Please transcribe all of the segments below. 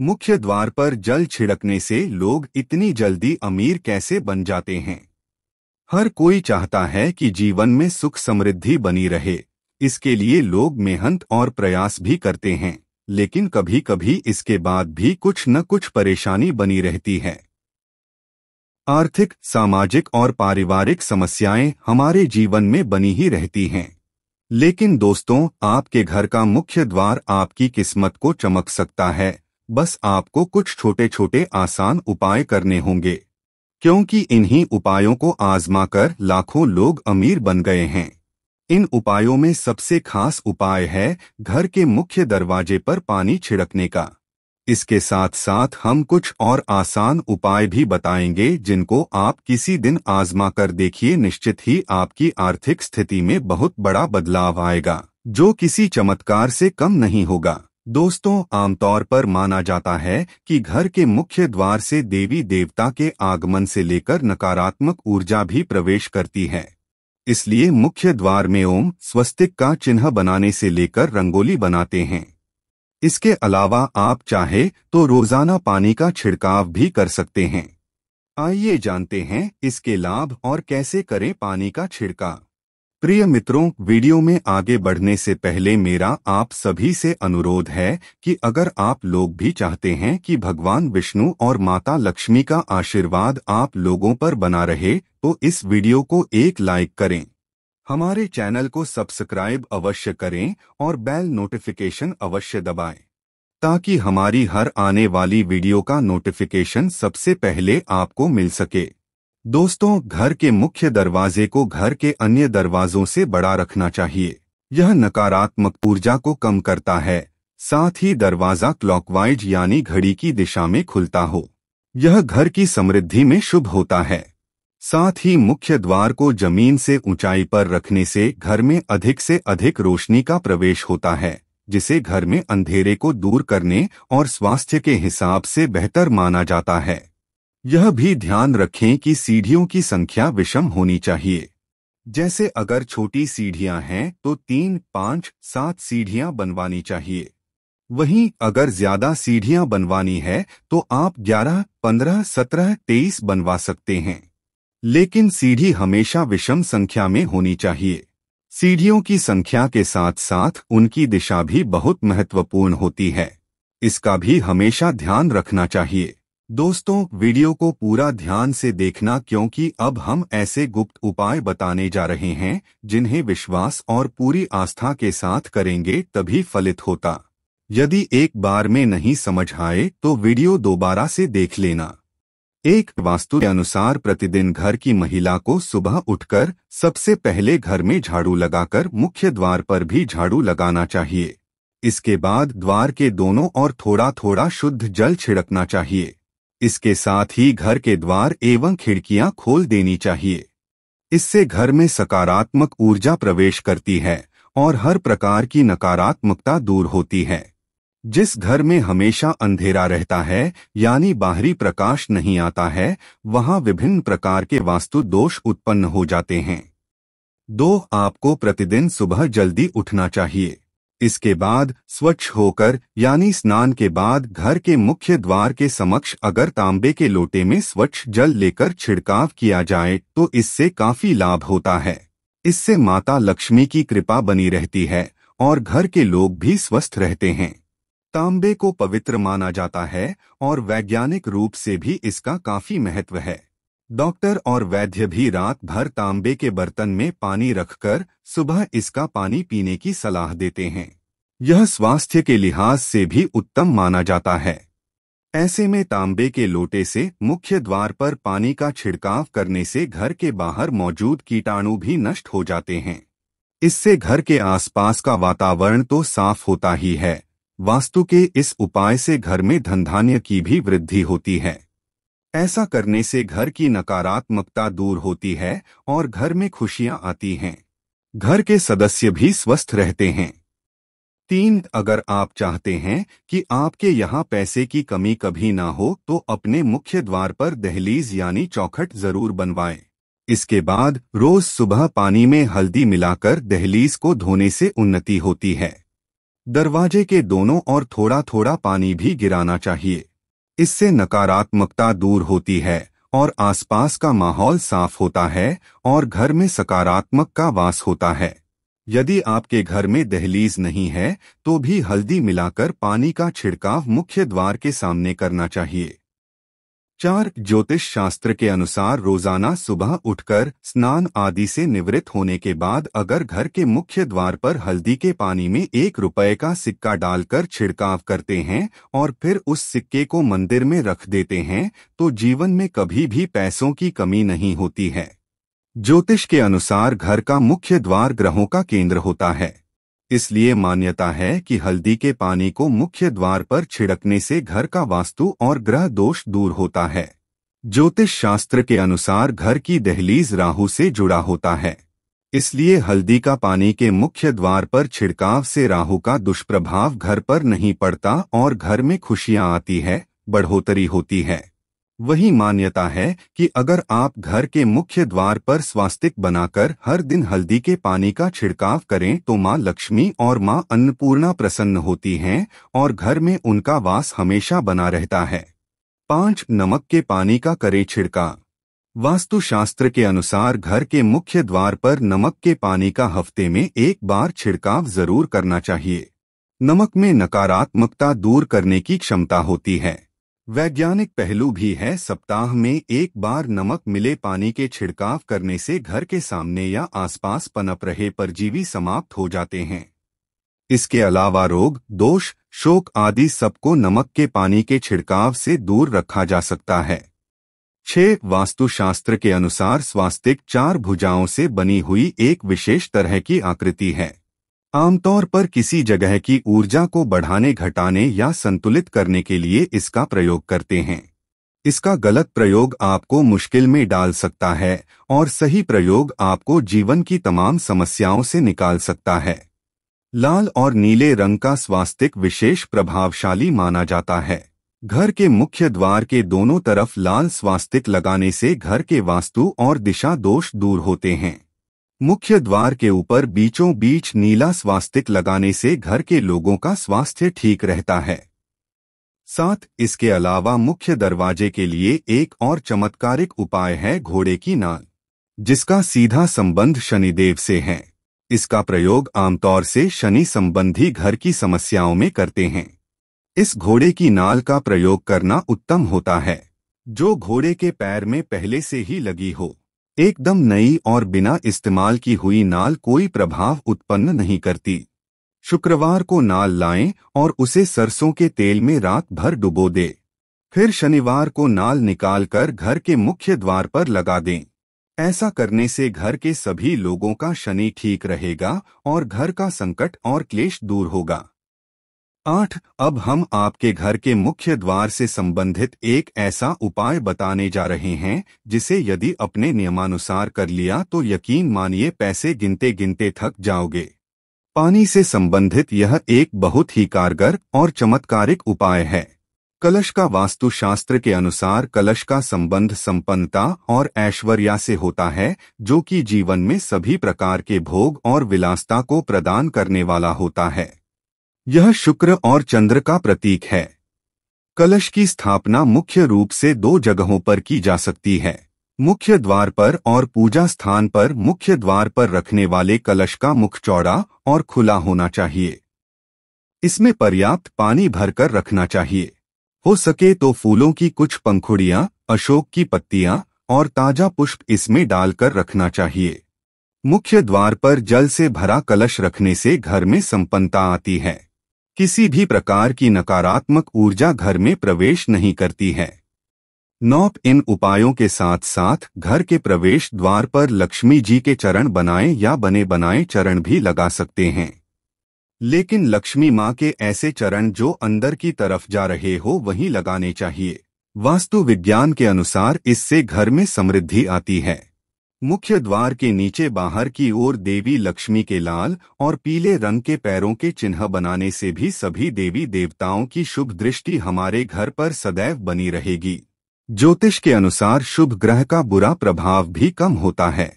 मुख्य द्वार पर जल छिड़कने से लोग इतनी जल्दी अमीर कैसे बन जाते हैं हर कोई चाहता है कि जीवन में सुख समृद्धि बनी रहे इसके लिए लोग मेहनत और प्रयास भी करते हैं लेकिन कभी कभी इसके बाद भी कुछ न कुछ परेशानी बनी रहती है आर्थिक सामाजिक और पारिवारिक समस्याएं हमारे जीवन में बनी ही रहती हैं लेकिन दोस्तों आपके घर का मुख्य द्वार आपकी किस्मत को चमक सकता है बस आपको कुछ छोटे छोटे आसान उपाय करने होंगे क्योंकि इन्हीं उपायों को आजमाकर लाखों लोग अमीर बन गए हैं इन उपायों में सबसे खास उपाय है घर के मुख्य दरवाजे पर पानी छिड़कने का इसके साथ साथ हम कुछ और आसान उपाय भी बताएंगे जिनको आप किसी दिन आजमा कर देखिए निश्चित ही आपकी आर्थिक स्थिति में बहुत बड़ा बदलाव आएगा जो किसी चमत्कार से कम नहीं होगा दोस्तों आमतौर पर माना जाता है कि घर के मुख्य द्वार से देवी देवता के आगमन से लेकर नकारात्मक ऊर्जा भी प्रवेश करती है इसलिए मुख्य द्वार में ओम स्वस्तिक का चिन्ह बनाने से लेकर रंगोली बनाते हैं इसके अलावा आप चाहे तो रोजाना पानी का छिड़काव भी कर सकते हैं आइए जानते हैं इसके लाभ और कैसे करें पानी का छिड़काव प्रिय मित्रों वीडियो में आगे बढ़ने से पहले मेरा आप सभी से अनुरोध है कि अगर आप लोग भी चाहते हैं कि भगवान विष्णु और माता लक्ष्मी का आशीर्वाद आप लोगों पर बना रहे तो इस वीडियो को एक लाइक करें हमारे चैनल को सब्सक्राइब अवश्य करें और बेल नोटिफिकेशन अवश्य दबाएं ताकि हमारी हर आने वाली वीडियो का नोटिफिकेशन सबसे पहले आपको मिल सके दोस्तों घर के मुख्य दरवाजे को घर के अन्य दरवाजों से बड़ा रखना चाहिए यह नकारात्मक ऊर्जा को कम करता है साथ ही दरवाजा क्लॉकवाइज यानी घड़ी की दिशा में खुलता हो यह घर की समृद्धि में शुभ होता है साथ ही मुख्य द्वार को जमीन से ऊंचाई पर रखने से घर में अधिक से अधिक रोशनी का प्रवेश होता है जिसे घर में अंधेरे को दूर करने और स्वास्थ्य के हिसाब से बेहतर माना जाता है यह भी ध्यान रखें कि सीढ़ियों की संख्या विषम होनी चाहिए जैसे अगर छोटी सीढ़ियां हैं तो तीन पांच सात सीढ़ियां बनवानी चाहिए वहीं अगर ज्यादा सीढ़ियां बनवानी है तो आप 11, 15, 17, 23 बनवा सकते हैं लेकिन सीढ़ी हमेशा विषम संख्या में होनी चाहिए सीढ़ियों की संख्या के साथ साथ उनकी दिशा भी बहुत महत्वपूर्ण होती है इसका भी हमेशा ध्यान रखना चाहिए दोस्तों वीडियो को पूरा ध्यान से देखना क्योंकि अब हम ऐसे गुप्त उपाय बताने जा रहे हैं जिन्हें विश्वास और पूरी आस्था के साथ करेंगे तभी फलित होता यदि एक बार में नहीं समझ आए तो वीडियो दोबारा से देख लेना एक वास्तु के अनुसार प्रतिदिन घर की महिला को सुबह उठकर सबसे पहले घर में झाड़ू लगाकर मुख्य द्वार पर भी झाड़ू लगाना चाहिए इसके बाद द्वार के दोनों और थोड़ा थोड़ा शुद्ध जल छिड़कना चाहिए इसके साथ ही घर के द्वार एवं खिड़कियां खोल देनी चाहिए इससे घर में सकारात्मक ऊर्जा प्रवेश करती है और हर प्रकार की नकारात्मकता दूर होती है जिस घर में हमेशा अंधेरा रहता है यानी बाहरी प्रकाश नहीं आता है वहां विभिन्न प्रकार के वास्तु दोष उत्पन्न हो जाते हैं दो आपको प्रतिदिन सुबह जल्दी उठना चाहिए इसके बाद स्वच्छ होकर यानी स्नान के बाद घर के मुख्य द्वार के समक्ष अगर तांबे के लोटे में स्वच्छ जल लेकर छिड़काव किया जाए तो इससे काफी लाभ होता है इससे माता लक्ष्मी की कृपा बनी रहती है और घर के लोग भी स्वस्थ रहते हैं तांबे को पवित्र माना जाता है और वैज्ञानिक रूप से भी इसका काफी महत्व है डॉक्टर और वैद्य भी रात भर तांबे के बर्तन में पानी रखकर सुबह इसका पानी पीने की सलाह देते हैं यह स्वास्थ्य के लिहाज से भी उत्तम माना जाता है ऐसे में तांबे के लोटे से मुख्य द्वार पर पानी का छिड़काव करने से घर के बाहर मौजूद कीटाणु भी नष्ट हो जाते हैं इससे घर के आसपास का वातावरण तो साफ होता ही है वास्तु के इस उपाय से घर में धनधान्य की भी वृद्धि होती है ऐसा करने से घर की नकारात्मकता दूर होती है और घर में खुशियां आती हैं घर के सदस्य भी स्वस्थ रहते हैं तीन अगर आप चाहते हैं कि आपके यहाँ पैसे की कमी कभी ना हो तो अपने मुख्य द्वार पर दहलीज यानी चौखट जरूर बनवाएं। इसके बाद रोज सुबह पानी में हल्दी मिलाकर दहलीज को धोने से उन्नति होती है दरवाजे के दोनों और थोड़ा थोड़ा पानी भी गिराना चाहिए इससे नकारात्मकता दूर होती है और आसपास का माहौल साफ होता है और घर में सकारात्मक का वास होता है यदि आपके घर में दहलीज नहीं है तो भी हल्दी मिलाकर पानी का छिड़काव मुख्य द्वार के सामने करना चाहिए चार ज्योतिष शास्त्र के अनुसार रोजाना सुबह उठकर स्नान आदि से निवृत्त होने के बाद अगर घर के मुख्य द्वार पर हल्दी के पानी में एक रुपए का सिक्का डालकर छिड़काव करते हैं और फिर उस सिक्के को मंदिर में रख देते हैं तो जीवन में कभी भी पैसों की कमी नहीं होती है ज्योतिष के अनुसार घर का मुख्य द्वार ग्रहों का केंद्र होता है इसलिए मान्यता है कि हल्दी के पानी को मुख्य द्वार पर छिड़कने से घर का वास्तु और ग्रह दोष दूर होता है ज्योतिष शास्त्र के अनुसार घर की दहलीज राहु से जुड़ा होता है इसलिए हल्दी का पानी के मुख्य द्वार पर छिड़काव से राहु का दुष्प्रभाव घर पर नहीं पड़ता और घर में खुशियां आती है बढ़ोतरी होती है वही मान्यता है कि अगर आप घर के मुख्य द्वार पर स्वास्तिक बनाकर हर दिन हल्दी के पानी का छिड़काव करें तो मां लक्ष्मी और मां अन्नपूर्णा प्रसन्न होती हैं और घर में उनका वास हमेशा बना रहता है पांच नमक के पानी का करें छिड़काव वास्तुशास्त्र के अनुसार घर के मुख्य द्वार पर नमक के पानी का हफ्ते में एक बार छिड़काव जरूर करना चाहिए नमक में नकारात्मकता दूर करने की क्षमता होती है वैज्ञानिक पहलू भी है सप्ताह में एक बार नमक मिले पानी के छिड़काव करने से घर के सामने या आसपास पनप रहे परजीवी समाप्त हो जाते हैं इसके अलावा रोग दोष शोक आदि सबको नमक के पानी के छिड़काव से दूर रखा जा सकता है छह वास्तुशास्त्र के अनुसार स्वास्तिक चार भुजाओं से बनी हुई एक विशेष तरह की आकृति है आमतौर पर किसी जगह की ऊर्जा को बढ़ाने घटाने या संतुलित करने के लिए इसका प्रयोग करते हैं इसका गलत प्रयोग आपको मुश्किल में डाल सकता है और सही प्रयोग आपको जीवन की तमाम समस्याओं से निकाल सकता है लाल और नीले रंग का स्वास्तिक विशेष प्रभावशाली माना जाता है घर के मुख्य द्वार के दोनों तरफ लाल स्वास्तिक लगाने से घर के वास्तु और दिशा दोष दूर होते हैं मुख्य द्वार के ऊपर बीचों बीच नीला स्वास्तिक लगाने से घर के लोगों का स्वास्थ्य ठीक रहता है साथ इसके अलावा मुख्य दरवाजे के लिए एक और चमत्कारिक उपाय है घोड़े की नाल जिसका सीधा संबंध शनिदेव से है इसका प्रयोग आमतौर से शनि संबंधी घर की समस्याओं में करते हैं इस घोड़े की नाल का प्रयोग करना उत्तम होता है जो घोड़े के पैर में पहले से ही लगी हो एकदम नई और बिना इस्तेमाल की हुई नाल कोई प्रभाव उत्पन्न नहीं करती शुक्रवार को नाल लाएं और उसे सरसों के तेल में रात भर डुबो दे फिर शनिवार को नाल निकालकर घर के मुख्य द्वार पर लगा दें ऐसा करने से घर के सभी लोगों का शनि ठीक रहेगा और घर का संकट और क्लेश दूर होगा आठ अब हम आपके घर के मुख्य द्वार से संबंधित एक ऐसा उपाय बताने जा रहे हैं जिसे यदि अपने नियमानुसार कर लिया तो यकीन मानिए पैसे गिनते गिनते थक जाओगे पानी से संबंधित यह एक बहुत ही कारगर और चमत्कारिक उपाय है कलश का वास्तुशास्त्र के अनुसार कलश का संबंध संपन्नता और ऐश्वर्या से होता है जो कि जीवन में सभी प्रकार के भोग और विलासता को प्रदान करने वाला होता है यह शुक्र और चंद्र का प्रतीक है कलश की स्थापना मुख्य रूप से दो जगहों पर की जा सकती है मुख्य द्वार पर और पूजा स्थान पर मुख्य द्वार पर रखने वाले कलश का मुख चौड़ा और खुला होना चाहिए इसमें पर्याप्त पानी भरकर रखना चाहिए हो सके तो फूलों की कुछ पंखुड़ियां अशोक की पत्तियां और ताजा पुष्प इसमें डालकर रखना चाहिए मुख्य द्वार पर जल से भरा कलश रखने से घर में संपन्नता आती है किसी भी प्रकार की नकारात्मक ऊर्जा घर में प्रवेश नहीं करती है नौप इन उपायों के साथ साथ घर के प्रवेश द्वार पर लक्ष्मी जी के चरण बनाएं या बने बनाए चरण भी लगा सकते हैं लेकिन लक्ष्मी माँ के ऐसे चरण जो अंदर की तरफ जा रहे हो वहीं लगाने चाहिए वास्तु विज्ञान के अनुसार इससे घर में समृद्धि आती है मुख्य द्वार के नीचे बाहर की ओर देवी लक्ष्मी के लाल और पीले रंग के पैरों के चिन्ह बनाने से भी सभी देवी देवताओं की शुभ दृष्टि हमारे घर पर सदैव बनी रहेगी ज्योतिष के अनुसार शुभ ग्रह का बुरा प्रभाव भी कम होता है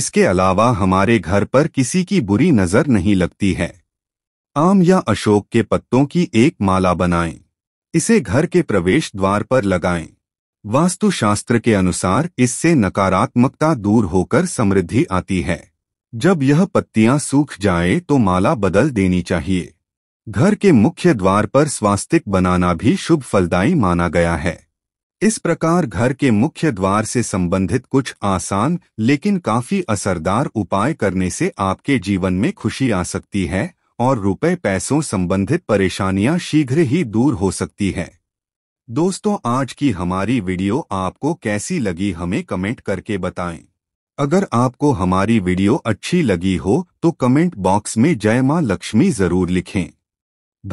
इसके अलावा हमारे घर पर किसी की बुरी नजर नहीं लगती है आम या अशोक के पत्तों की एक माला बनाएं। इसे घर के प्रवेश द्वार पर लगाएं। वास्तुशास्त्र के अनुसार इससे नकारात्मकता दूर होकर समृद्धि आती है जब यह पत्तियां सूख जाए तो माला बदल देनी चाहिए घर के मुख्य द्वार पर स्वास्तिक बनाना भी शुभ फलदायी माना गया है इस प्रकार घर के मुख्य द्वार से संबंधित कुछ आसान लेकिन काफी असरदार उपाय करने से आपके जीवन में खुशी आ सकती है और रुपए पैसों संबंधित परेशानियां शीघ्र ही दूर हो सकती हैं दोस्तों आज की हमारी वीडियो आपको कैसी लगी हमें कमेंट करके बताएं। अगर आपको हमारी वीडियो अच्छी लगी हो तो कमेंट बॉक्स में जय मां लक्ष्मी जरूर लिखें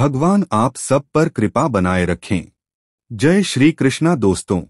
भगवान आप सब पर कृपा बनाए रखें जय श्री कृष्णा दोस्तों